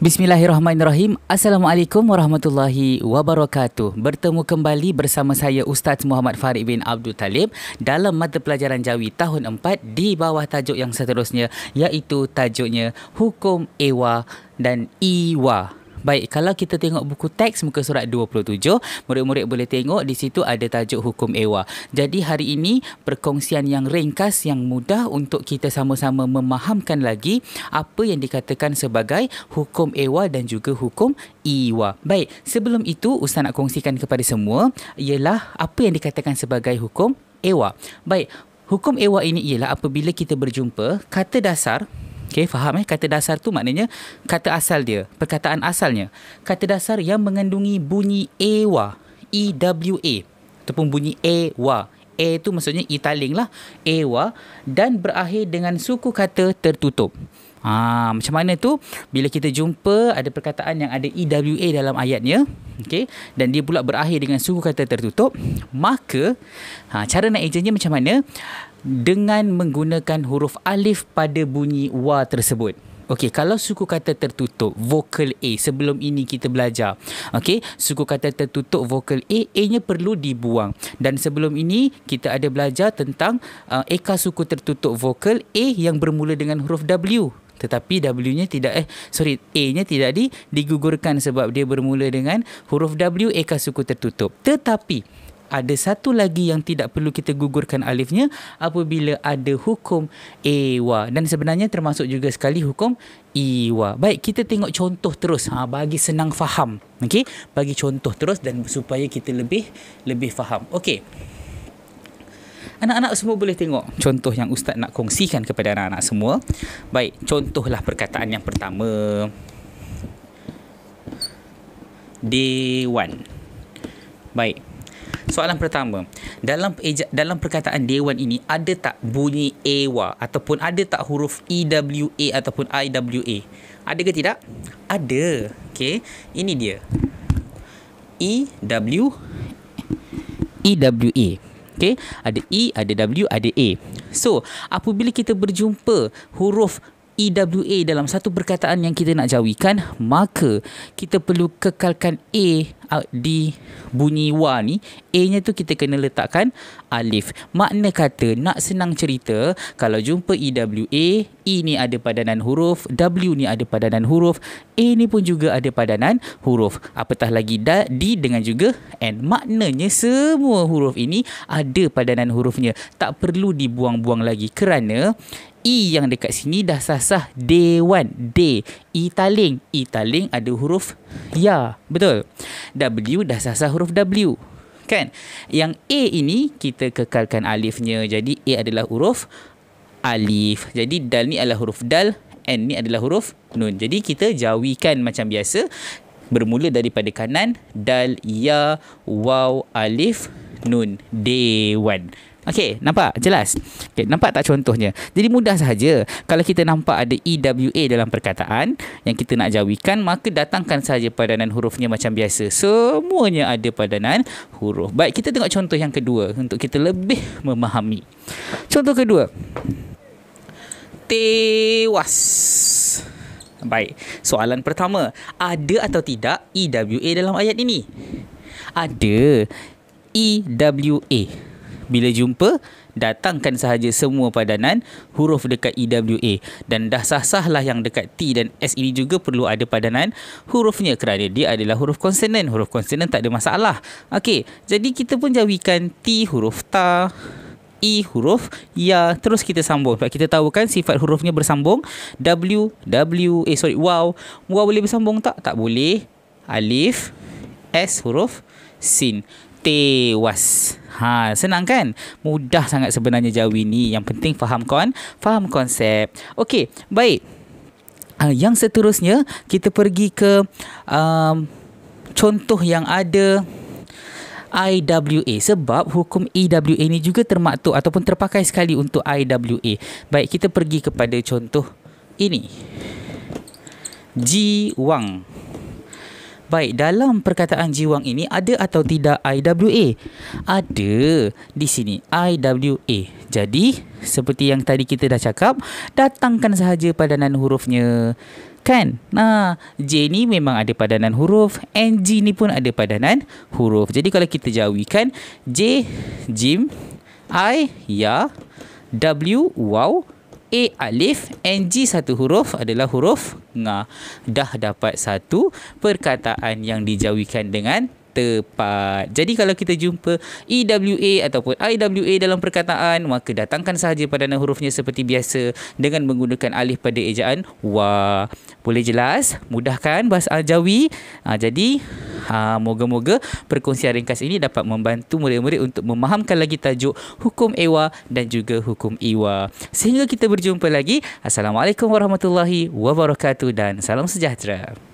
Bismillahirrahmanirrahim. Assalamualaikum warahmatullahi wabarakatuh. Bertemu kembali bersama saya Ustaz Muhammad Farid bin Abdul Talib dalam mata pelajaran Jawi tahun 4 di bawah tajuk yang seterusnya iaitu tajuknya Hukum Ewa dan Iwa. Baik, kalau kita tengok buku teks muka surat 27, murid-murid boleh tengok di situ ada tajuk hukum ewa. Jadi hari ini perkongsian yang ringkas yang mudah untuk kita sama-sama memahamkan lagi apa yang dikatakan sebagai hukum ewa dan juga hukum iwa. Baik, sebelum itu ustaz nak kongsikan kepada semua ialah apa yang dikatakan sebagai hukum ewa. Baik, hukum ewa ini ialah apabila kita berjumpa kata dasar Okey, faham eh? Kata dasar tu maknanya kata asal dia, perkataan asalnya. Kata dasar yang mengandungi bunyi ewa, E-W-A. Ataupun bunyi e ewa. E tu maksudnya italing lah. e Ewa. Dan berakhir dengan suku kata tertutup. Ha, macam mana tu? Bila kita jumpa ada perkataan yang ada EWA dalam ayatnya. Okay, dan dia pula berakhir dengan suku kata tertutup. Maka, ha, cara nak ejennya macam mana? dengan menggunakan huruf alif pada bunyi wa tersebut. Okey, kalau suku kata tertutup, vokal A, sebelum ini kita belajar. Okey, suku kata tertutup, vokal A, A-nya perlu dibuang. Dan sebelum ini, kita ada belajar tentang uh, eka suku tertutup vokal A yang bermula dengan huruf W. Tetapi W-nya tidak, eh, sorry, A-nya tidak di, digugurkan sebab dia bermula dengan huruf W, eka suku tertutup. Tetapi, ada satu lagi yang tidak perlu kita gugurkan alifnya apabila ada hukum ewa dan sebenarnya termasuk juga sekali hukum iwa. E Baik, kita tengok contoh terus ha bagi senang faham. Okey, bagi contoh terus dan supaya kita lebih lebih faham. Okey. Anak-anak semua boleh tengok contoh yang ustaz nak kongsikan kepada anak-anak semua. Baik, contohlah perkataan yang pertama. Dewan. Baik, Soalan pertama, dalam dalam perkataan dewan ini ada tak bunyi ewa ataupun ada tak huruf EWA ataupun IWA? Ada ke tidak? Ada. Okey, ini dia. E W E W A. Okey, ada E, ada W, ada A. So, apabila kita berjumpa huruf EWA dalam satu perkataan yang kita nak jawikan, maka kita perlu kekalkan A di bunyi wa ni. A-nya tu kita kena letakkan alif. Makna kata, nak senang cerita, kalau jumpa EWA, E ni ada padanan huruf, W ni ada padanan huruf, A ni pun juga ada padanan huruf. Apatah lagi D dengan juga N. Maknanya semua huruf ini ada padanan hurufnya. Tak perlu dibuang-buang lagi kerana E yang dekat sini dah sah-sah D1. D. E taling. E taling ada huruf Ya. Betul? W dah sah-sah huruf W. Kan? Yang A ini kita kekalkan alifnya. Jadi A adalah huruf alif. Jadi dal ni adalah huruf dal. N ni adalah huruf nun. Jadi kita jawikan macam biasa. Bermula daripada kanan. Dal, ya, waw, alif, nun. Day one. Okey, nampak? Jelas. Okay, nampak tak contohnya? Jadi mudah sahaja. Kalau kita nampak ada EWA dalam perkataan yang kita nak jawikan, maka datangkan sahaja padanan hurufnya macam biasa. Semuanya ada padanan huruf. Baik, kita tengok contoh yang kedua untuk kita lebih memahami. Contoh kedua. Tewas. Baik, soalan pertama. Ada atau tidak EWA dalam ayat ini? Ada. EWA bila jumpa datangkan sahaja semua padanan huruf dekat EWA dan dah sah-sahlah yang dekat T dan S ini juga perlu ada padanan hurufnya kerana dia adalah huruf konsonan huruf konsonan tak ada masalah okey jadi kita pun jawikan T huruf ta I huruf ya terus kita sambung sebab kita tahu kan sifat hurufnya bersambung W W eh sorry wow wow boleh bersambung tak tak boleh alif S huruf sin tewas Ha, senang kan? Mudah sangat sebenarnya jawi ni. Yang penting faham kon, faham konsep. Okey, baik. Ha, yang seterusnya kita pergi ke um, contoh yang ada IWA sebab hukum IWA ni juga termaktub ataupun terpakai sekali untuk IWA. Baik, kita pergi kepada contoh ini. Ji Wang. Baik, dalam perkataan jiwang ini ada atau tidak IWA? Ada di sini, IWA. Jadi, seperti yang tadi kita dah cakap, datangkan sahaja padanan hurufnya. Kan? Nah, J ni memang ada padanan huruf. NG ni pun ada padanan huruf. Jadi, kalau kita jauhkan J, Jim, I, Ya, W, Wow. A alif g satu huruf adalah huruf Nga Dah dapat satu perkataan yang dijawikan dengan tepat. Jadi kalau kita jumpa EWA ataupun IWA dalam perkataan, maka datangkan sahaja padanan hurufnya seperti biasa dengan menggunakan alif pada ejaan wa. Boleh jelas? Mudahkan bahasa Jawi. Ha, ah, jadi ha, moga-moga perkongsian ringkas ini dapat membantu murid-murid untuk memahamkan lagi tajuk hukum ewa dan juga hukum iwa. Sehingga kita berjumpa lagi. Assalamualaikum warahmatullahi wabarakatuh dan salam sejahtera.